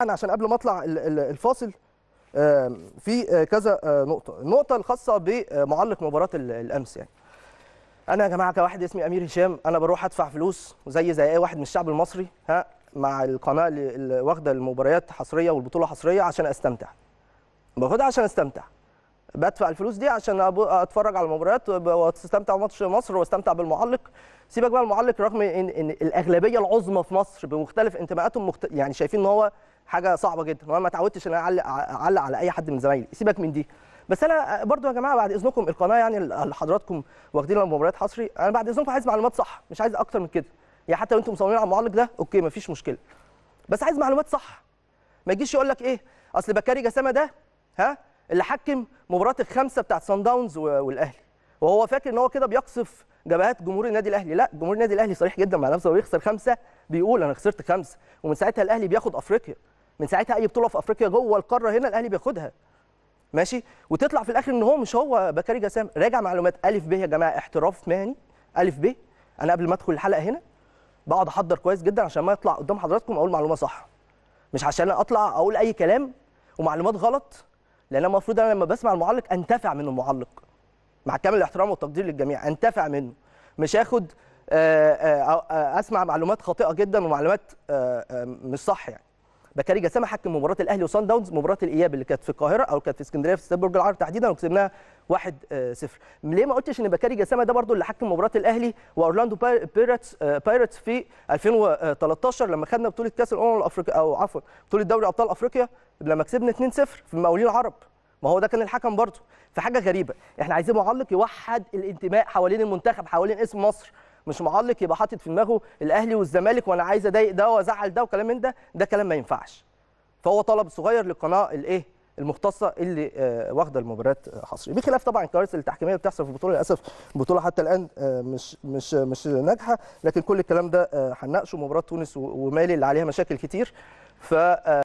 انا عشان قبل ما اطلع الفاصل في آه، كذا آه، نقطه النقطه الخاصه بمعلق مباراه الامس يعني انا يا جماعه كواحد اسمي امير هشام انا بروح ادفع فلوس زي زي اي واحد من الشعب المصري ها مع القناه اللي واخده المباريات حصريه والبطوله حصريه عشان استمتع باخدها عشان استمتع بدفع الفلوس دي عشان اتفرج على المباريات واستمتع بماتش مصر واستمتع بالمعلق سيبك بقى المعلق رغم ان, إن الاغلبيه العظمى في مصر بمختلف انتماءاتهم مخت... يعني شايفين ان هو حاجه صعبه جدا وانا ما اتعودتش ان انا اعلق اعلق على اي حد من زمايلي سيبك من دي بس انا برضو يا جماعه بعد اذنكم القناه يعني اللي حضراتكم واخدينها مباريات حصري انا بعد اذنكم عايز معلومات صح مش عايز اكتر من كده يعني حتى لو انتم مصممين على المعلق ده اوكي مفيش مشكله بس عايز معلومات صح ما يجيش يقول لك ايه اصل بكاري جسامه ده ها اللي حكم مباراه الخمسه بتاعت سان داونز والاهلي وهو فاكر ان هو كده بيقصف جبهات جمهور النادي الاهلي لا جمهور النادي الاهلي صريح جدا مع نفسه لو خمسه بيقول انا خسرت خمسه ومن ساعتها الاهلي بياخد افريقيا من ساعتها اي بطوله في افريقيا جوه القاره هنا الاهلي بياخدها ماشي وتطلع في الاخر ان هو مش هو بكاري جسام راجع معلومات الف ب يا جماعه احتراف مهني الف ب انا قبل ما ادخل الحلقه هنا بقعد احضر كويس جدا عشان ما يطلع قدام حضراتكم اقول معلومه صح مش عشان اطلع اقول اي كلام ومعلومات غلط لان المفروض انا لما بسمع المعلق انتفع من المعلق مع كامل الاحترام والتقدير للجميع انتفع منه مش هاخد آه، آه، آه، اسمع معلومات خاطئه جدا ومعلومات مش صح يعني بكاري جسامه حكم مباراه الاهلي وصن داونز مباراه الاياب اللي كانت في القاهره او كانت في اسكندريه في استاد برج العرب تحديدا وكسبناها 1 0 آه، ليه ما قلتش ان بكاري جسامه ده برده اللي حكم مباراه الاهلي واورلاندو بايرتس آه، بايرتس في 2013 لما خدنا بطوله كاس الامم الافريقيه او عفوا بطوله دوري ابطال افريقيا لما كسبنا 2 0 في المقاولين العرب ما هو ده كان الحكم برضه فحاجه غريبه احنا عايزين معلق يوحد الانتماء حوالين المنتخب حوالين اسم مصر مش معلق يبقى حاطط في دماغه الاهلي والزمالك وانا عايز اضايق ده وازعل ده وكلام من ده ده كلام ما ينفعش فهو طلب صغير للقناه الايه المختصه اللي آه، واخده المباريات آه، حصري بخلاف طبعا الكوارث التحكيميه اللي بتحصل في البطوله للاسف البطوله حتى الان آه، مش مش مش ناجحه لكن كل الكلام ده هنناقشه مباراه تونس ومالي اللي عليها مشاكل كتير ف